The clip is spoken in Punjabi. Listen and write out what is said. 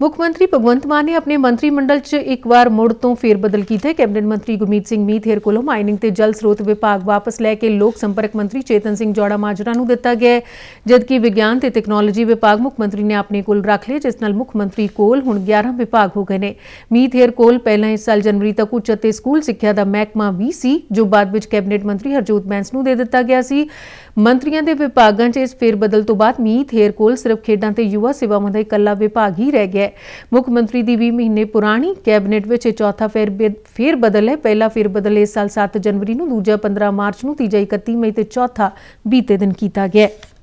ਮੁੱਖ ਮੰਤਰੀ ਭਗਵੰਤ ਮਾਨ ਨੇ ਆਪਣੇ ਮੰਤਰੀ ਮੰਡਲ 'ਚ ਇੱਕ ਵਾਰ ਮੁੜ ਤੋਂ ਫੇਰਬਦਲ ਕੀਤਾ ਹੈ ਕੈਬਨਿਟ ਮੰਤਰੀ ਗੁਰਮੀਤ ਸਿੰਘ ਮੀਤੇਰ ਕੋਲੋਂ ਮਾਈਨਿੰਗ ਤੇ ਜਲ ਸਰੋਤ ਵਿਭਾਗ ਵਾਪਸ ਲੈ ਕੇ ਲੋਕ ਸੰਪਰਕ ਮੰਤਰੀ ਚੇਤਨ ਸਿੰਘ ਜੋੜਾ ਮਾਜਰਾ ਨੂੰ ਦਿੱਤਾ ਗਿਆ ਹੈ ਜਦਕਿ ਵਿਗਿਆਨ ਤੇ ਟੈਕਨੋਲੋਜੀ ਵਿਭਾਗ ਮੁੱਖ ਮੰਤਰੀ ਨੇ ਆਪਣੇ ਕੋਲ ਰੱਖ ਲਿਆ ਜਿਸ ਨਾਲ ਮੁੱਖ ਮੰਤਰੀ ਕੋਲ ਹੁਣ 11 ਵਿਭਾਗ ਹੋ ਗਏ ਨੇ ਮੀਤੇਰ ਕੋਲ ਪਹਿਲਾਂ ਇਸ ਸਾਲ ਜਨਵਰੀ ਤੱਕ ਉੱਚ ਅਤੇ ਸਕੂਲ ਸਿੱਖਿਆ ਦਾ ਮਹਿਕਮਾ ਵੀ ਸੀ ਜੋ ਬਾਅਦ ਵਿੱਚ ਕੈਬਨਿਟ ਮੰਤਰੀ ਹਰਜੋਤ ਬੈਂਸ ਨੂੰ ਦੇ ਦਿੱਤਾ ਗਿਆ ਸੀ ਮੰਤਰੀਆਂ ਦੇ ਵਿਭਾਗਾਂ 'ਚ ਇਸ ਫੇਰਬਦਲ ਤੋਂ ਬਾਅਦ ਮੀਤ ਹੇਰ ਕੋਲ ਸਿਰਫ ਖੇਡਾਂ ਤੇ ਯੁਵਾ ਸੇਵਾਵਾਂ ਦਾ ਇਕੱਲਾ ਵਿਭਾਗ ਹੀ ਰਹਿ ਗਿਆ ਮੁੱਖ ਮੰਤਰੀ ਦੀ 20 ਮਹੀਨੇ ਪੁਰਾਣੀ ਕੈਬਨਿਟ ਵਿੱਚ ਚੌਥਾ ਫੇਰਬਦਲ ਹੈ ਪਹਿਲਾ ਫੇਰਬਦਲ ਇਸ ਸਾਲ 7 ਜਨਵਰੀ ਨੂੰ ਦੂਜਾ 15 ਮਾਰਚ ਨੂੰ ਤੀਜਾ 31 ਮਈ ਤੇ ਚੌਥਾ ਬੀਤੇ ਦਿਨ ਕੀਤਾ ਗਿਆ